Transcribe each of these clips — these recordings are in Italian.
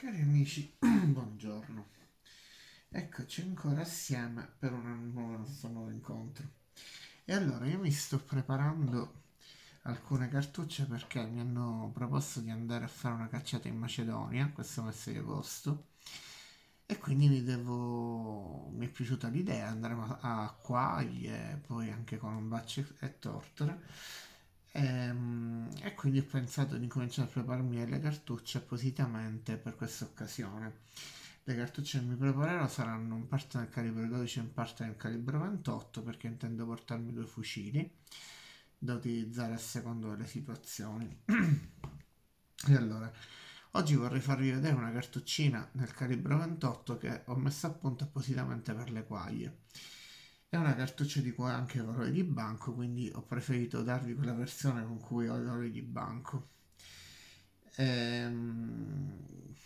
Cari amici, buongiorno. Eccoci ancora assieme per un nostro nuovo incontro. E allora io mi sto preparando alcune cartucce perché mi hanno proposto di andare a fare una cacciata in Macedonia questo mese di agosto e quindi mi devo mi è piaciuta l'idea andremo a Quaglie poi anche con un bacio e tortora e, ehm, e quindi ho pensato di cominciare a prepararmi le cartucce appositamente per questa occasione. Le cartucce che mi preparerò saranno in parte nel calibro 12 e in parte nel calibro 28 perché intendo portarmi due fucili da utilizzare a secondo delle situazioni. e allora, oggi vorrei farvi vedere una cartuccina nel calibro 28 che ho messo a punto appositamente per le quaglie. È una cartuccia di 40 valori di banco, quindi ho preferito darvi quella versione con cui ho i valori di banco. Ehm,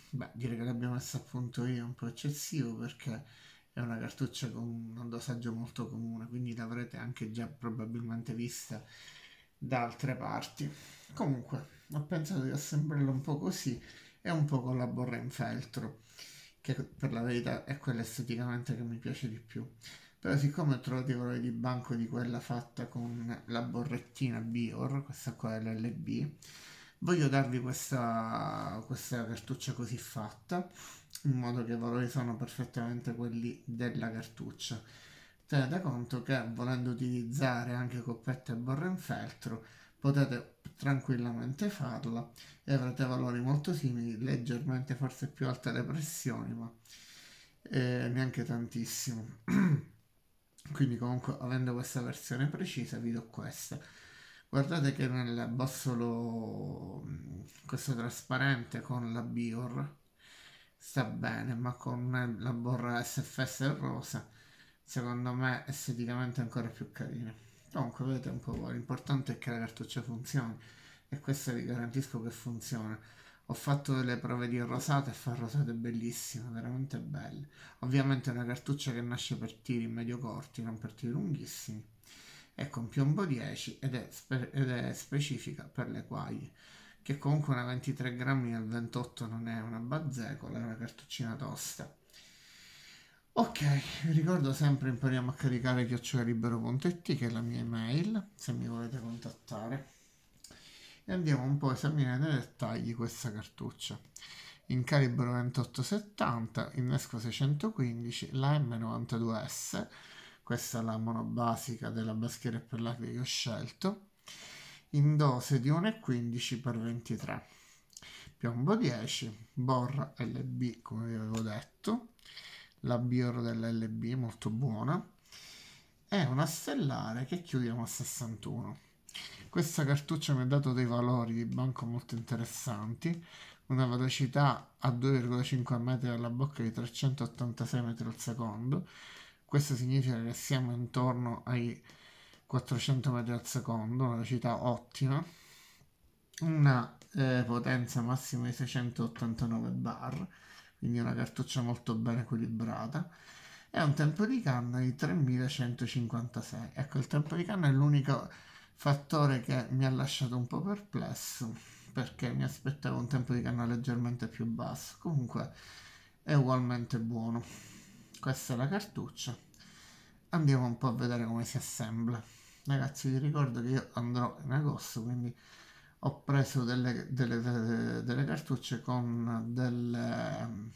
beh, dire che l'abbiamo messa a punto io è un po' eccessivo perché è una cartuccia con un dosaggio molto comune, quindi l'avrete anche già probabilmente vista da altre parti. Comunque, ho pensato di assemblarlo un po' così e un po' con la borra in feltro, che per la verità è quella esteticamente che mi piace di più però siccome ho trovato i valori di banco di quella fatta con la borrettina Bior, questa qua è l'LB, voglio darvi questa, questa cartuccia così fatta, in modo che i valori sono perfettamente quelli della cartuccia. Tenete conto che volendo utilizzare anche coppetta e borra in feltro, potete tranquillamente farla e avrete valori molto simili, leggermente forse più alte le pressioni, ma eh, neanche tantissimo. quindi comunque avendo questa versione precisa vi do questa guardate che nel bossolo mm, questo trasparente con la Bior sta bene ma con la borra SFS rosa secondo me esteticamente è ancora più carina comunque vedete un po' l'importante è che la cartuccia funzioni e questa vi garantisco che funziona ho fatto delle prove di rosate e fa rosate bellissime, veramente belle. Ovviamente è una cartuccia che nasce per tiri medio corti, non per tiri lunghissimi. È con piombo 10 ed è, spe- ed è specifica per le quaglie, che comunque una 23 grammi al 28 non è una bazzecola, è una cartuccina tosta. Ok, ricordo sempre impariamo a caricare chiocciolibero.it che è la mia email se mi volete contattare e andiamo un po' a esaminare nei dettagli questa cartuccia. In calibro 2870, innesco 615, la M92S, questa è la monobasica della baschiera per la che ho scelto, in dose di 1,15x23, piombo 10, borra LB come vi avevo detto, la bioro dell'LB molto buona, è una stellare che chiudiamo a 61. Questa cartuccia mi ha dato dei valori di banco molto interessanti, una velocità a 2,5 metri dalla bocca di 386 metri al secondo, questo significa che siamo intorno ai 400 metri al secondo, una velocità ottima, una eh, potenza massima di 689 bar, quindi una cartuccia molto ben equilibrata e un tempo di canna di 3156. Ecco, il tempo di canna è l'unico fattore che mi ha lasciato un po' perplesso perché mi aspettavo un tempo di canna leggermente più basso comunque è ugualmente buono questa è la cartuccia andiamo un po' a vedere come si assembla ragazzi vi ricordo che io andrò in agosto quindi ho preso delle, delle, delle cartucce con delle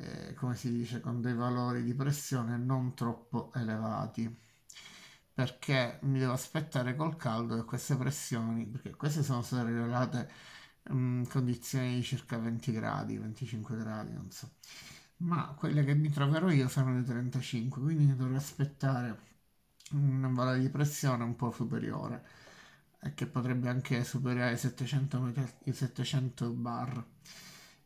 eh, come si dice con dei valori di pressione non troppo elevati perché mi devo aspettare col caldo che queste pressioni, perché queste sono state rilevate in condizioni di circa 20 gradi, 25 gradi, non so, ma quelle che mi troverò io saranno di 35, quindi dovrò aspettare un valore di pressione un po' superiore e che potrebbe anche superare i 700, metri, i 700 bar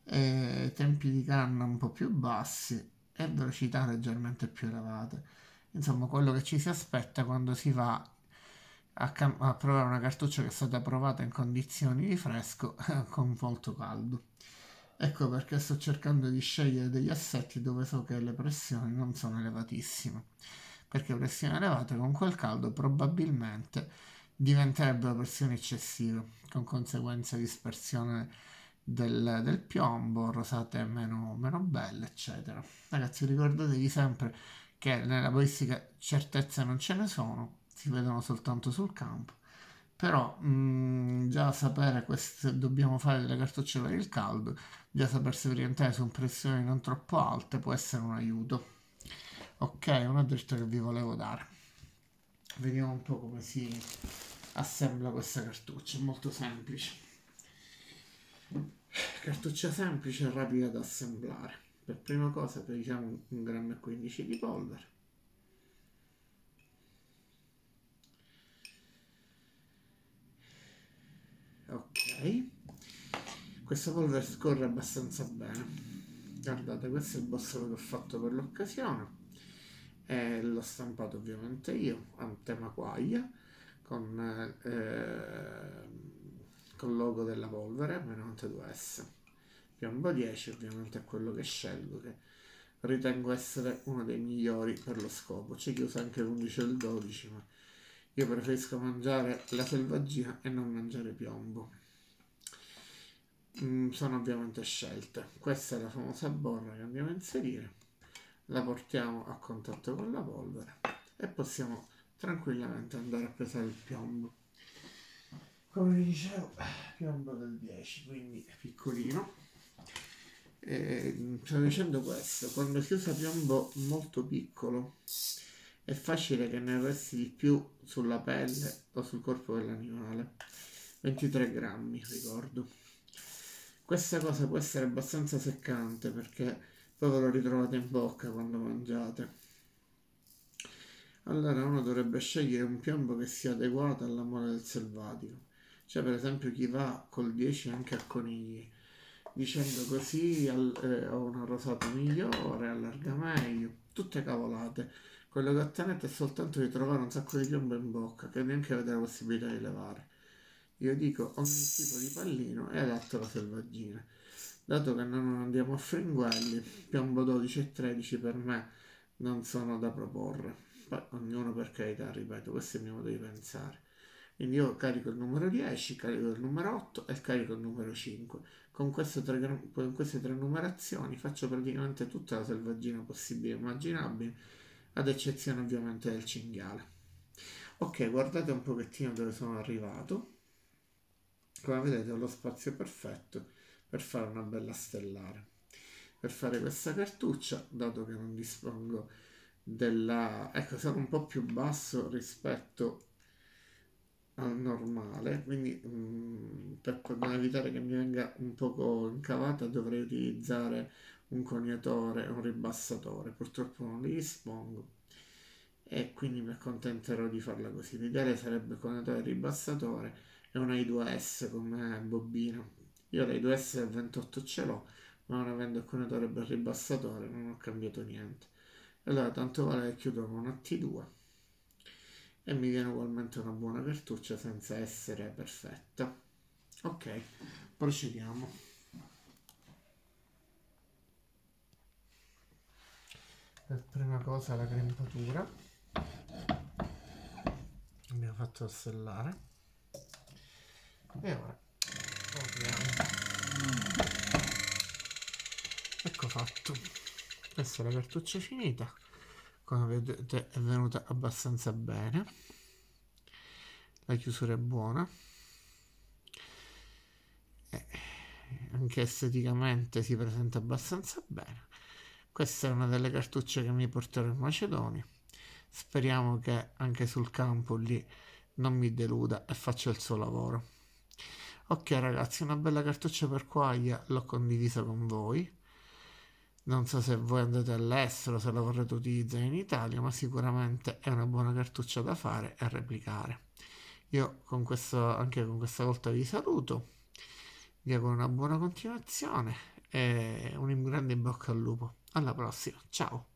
e tempi di canna un po' più bassi e velocità leggermente più elevate insomma quello che ci si aspetta quando si va a, cam- a provare una cartuccia che è stata provata in condizioni di fresco con molto caldo. Ecco perché sto cercando di scegliere degli assetti dove so che le pressioni non sono elevatissime, perché pressioni elevate con quel caldo probabilmente diventerebbero pressioni eccessive, con conseguenza dispersione del, del, piombo, rosate meno, meno belle, eccetera. Ragazzi, ricordatevi sempre che nella balistica certezze non ce ne sono, si vedono soltanto sul campo, però mh, mm, già sapere se dobbiamo fare delle cartucce per il caldo, già sapersi orientare su pressioni non troppo alte può essere un aiuto. Ok, una dritta che vi volevo dare. Vediamo un po' come si assembla questa cartuccia, è molto semplice. Cartuccia semplice e rapida da assemblare per prima cosa peschiamo un grammo e 15 di polvere ok questa polvere scorre abbastanza bene guardate questo è il bossolo che ho fatto per l'occasione l'ho stampato ovviamente io a un tema quaglia con, eh, con il logo della polvere meno 92 s piombo 10 ovviamente è quello che scelgo che ritengo essere uno dei migliori per lo scopo c'è chi usa anche l'11 e il 12 ma io preferisco mangiare la selvaggina e non mangiare piombo mm, sono ovviamente scelte questa è la famosa borra che andiamo a inserire la portiamo a contatto con la polvere e possiamo tranquillamente andare a pesare il piombo come vi dicevo piombo del 10 quindi è piccolino eh, sto dicendo questo quando si usa piombo molto piccolo è facile che ne resti di più sulla pelle o sul corpo dell'animale 23 grammi ricordo questa cosa può essere abbastanza seccante perché poi ve lo ritrovate in bocca quando mangiate allora uno dovrebbe scegliere un piombo che sia adeguato all'amore del selvatico cioè per esempio chi va col 10 anche a conigli dicendo così al, eh, ho una rosata migliore, allarga meglio, tutte cavolate. Quello che ho tenuto è soltanto di trovare un sacco di piombo in bocca che neanche avete la possibilità di levare. Io dico ogni tipo di pallino è adatto alla selvaggina. Dato che non andiamo a fringuelli, piombo 12 e 13 per me non sono da proporre. ognuno per carità, ripeto, questo è il mio modo di pensare. Quindi io carico il numero 10, carico il numero 8 e carico il numero 5. Con, tre, con queste tre numerazioni faccio praticamente tutta la selvaggina possibile e immaginabile, ad eccezione ovviamente del cinghiale. Ok, guardate un pochettino dove sono arrivato. Come vedete ho lo spazio perfetto per fare una bella stellare. Per fare questa cartuccia, dato che non dispongo della... ecco, sono un po' più basso rispetto normale quindi mh, mm, per evitare che mi venga un poco incavata dovrei utilizzare un coniatore un ribassatore purtroppo non li dispongo e quindi mi accontenterò di farla così l'ideale sarebbe coniatore ribassatore e una i2s come bobina io la i2s 28 ce l'ho ma non avendo il coniatore per ribassatore non ho cambiato niente allora tanto vale che chiudo con una t2 e mi viene ugualmente una buona cartuccia senza essere perfetta. Ok, procediamo. Per prima cosa la crempatura. Abbiamo fatto assellare. E ora proviamo. Ecco fatto. Adesso la cartuccia è finita come vedete è venuta abbastanza bene la chiusura è buona e anche esteticamente si presenta abbastanza bene questa è una delle cartucce che mi porterò in Macedonia speriamo che anche sul campo lì non mi deluda e faccia il suo lavoro ok ragazzi una bella cartuccia per quaglia l'ho condivisa con voi non so se voi andate all'estero, se la vorrete utilizzare in Italia, ma sicuramente è una buona cartuccia da fare e replicare. Io con questo, anche con questa volta vi saluto, vi auguro una buona continuazione e un grande in bocca al lupo. Alla prossima, ciao!